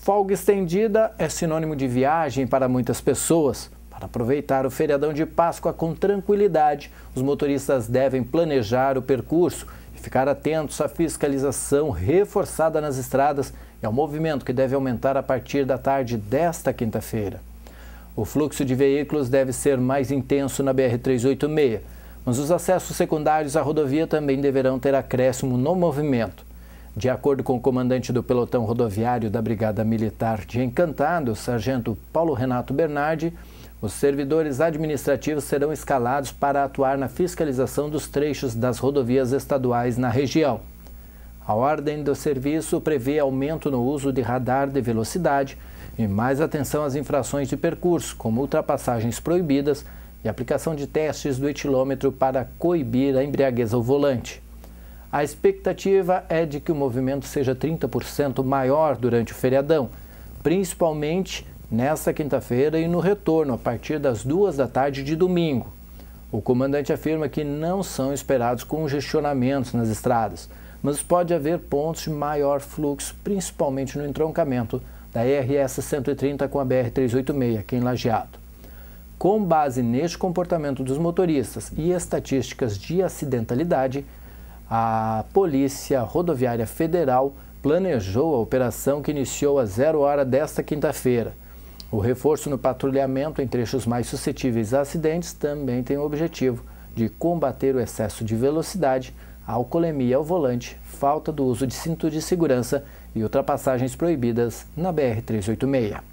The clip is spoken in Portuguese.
folga estendida é sinônimo de viagem para muitas pessoas. Para aproveitar o feriadão de Páscoa com tranquilidade, os motoristas devem planejar o percurso e ficar atentos à fiscalização reforçada nas estradas e ao movimento que deve aumentar a partir da tarde desta quinta-feira. O fluxo de veículos deve ser mais intenso na BR-386, mas os acessos secundários à rodovia também deverão ter acréscimo no movimento. De acordo com o comandante do pelotão rodoviário da Brigada Militar de Encantado, o sargento Paulo Renato Bernardi, os servidores administrativos serão escalados para atuar na fiscalização dos trechos das rodovias estaduais na região. A ordem do serviço prevê aumento no uso de radar de velocidade e mais atenção às infrações de percurso, como ultrapassagens proibidas e aplicação de testes do etilômetro para coibir a embriaguez ao volante. A expectativa é de que o movimento seja 30% maior durante o feriadão, principalmente nesta quinta-feira e no retorno a partir das duas da tarde de domingo. O comandante afirma que não são esperados congestionamentos nas estradas, mas pode haver pontos de maior fluxo, principalmente no entroncamento da RS 130 com a BR 386 aqui em Lajeado. Com base neste comportamento dos motoristas e estatísticas de acidentalidade, a Polícia Rodoviária Federal planejou a operação que iniciou a zero hora desta quinta-feira. O reforço no patrulhamento em trechos mais suscetíveis a acidentes também tem o objetivo de combater o excesso de velocidade, alcoolemia ao volante, falta do uso de cinto de segurança e ultrapassagens proibidas na BR-386.